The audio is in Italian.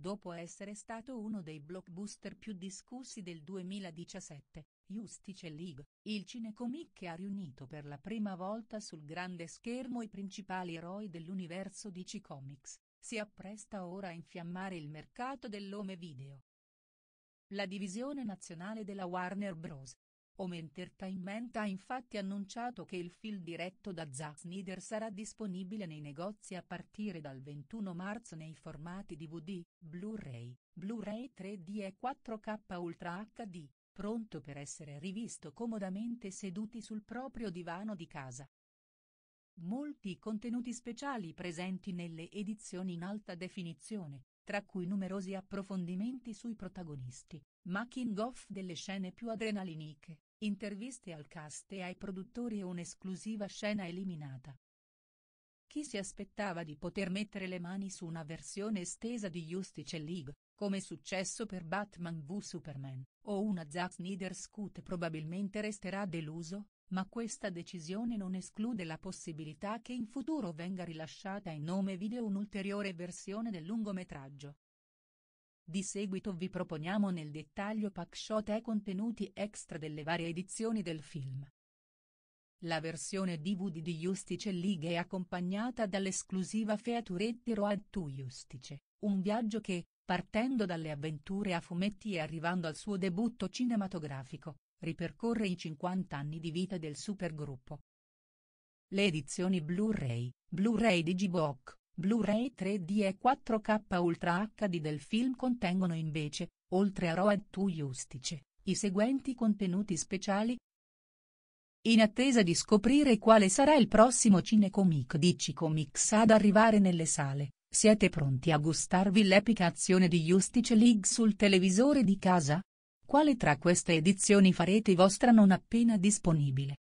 Dopo essere stato uno dei blockbuster più discussi del 2017, Justice League, il cinecomic che ha riunito per la prima volta sul grande schermo i principali eroi dell'universo DC Comics, si appresta ora a infiammare il mercato dell'home video. La divisione nazionale della Warner Bros Home Entertainment ha infatti annunciato che il film diretto da Zack Snyder sarà disponibile nei negozi a partire dal 21 marzo nei formati DVD, Blu-ray, Blu-ray 3D e 4K Ultra HD, pronto per essere rivisto comodamente seduti sul proprio divano di casa. Molti contenuti speciali presenti nelle edizioni in alta definizione, tra cui numerosi approfondimenti sui protagonisti, making off delle scene più adrenaliniche, Interviste al cast e ai produttori e un'esclusiva scena eliminata. Chi si aspettava di poter mettere le mani su una versione estesa di Justice League, come è successo per Batman v Superman, o una Zack Snyder Scoot probabilmente resterà deluso, ma questa decisione non esclude la possibilità che in futuro venga rilasciata in nome video un'ulteriore versione del lungometraggio. Di seguito vi proponiamo nel dettaglio pack shot e contenuti extra delle varie edizioni del film. La versione DVD di Justice League è accompagnata dall'esclusiva featurette Road to Justice, un viaggio che, partendo dalle avventure a fumetti e arrivando al suo debutto cinematografico, ripercorre i 50 anni di vita del supergruppo. Le edizioni Blu-ray, Blu-ray Digibox, Blu-ray 3D e 4K Ultra HD del film contengono invece, oltre a Road to Justice, i seguenti contenuti speciali. In attesa di scoprire quale sarà il prossimo cinecomic di Cicomics ad arrivare nelle sale, siete pronti a gustarvi l'epica azione di Justice League sul televisore di casa? Quale tra queste edizioni farete vostra non appena disponibile?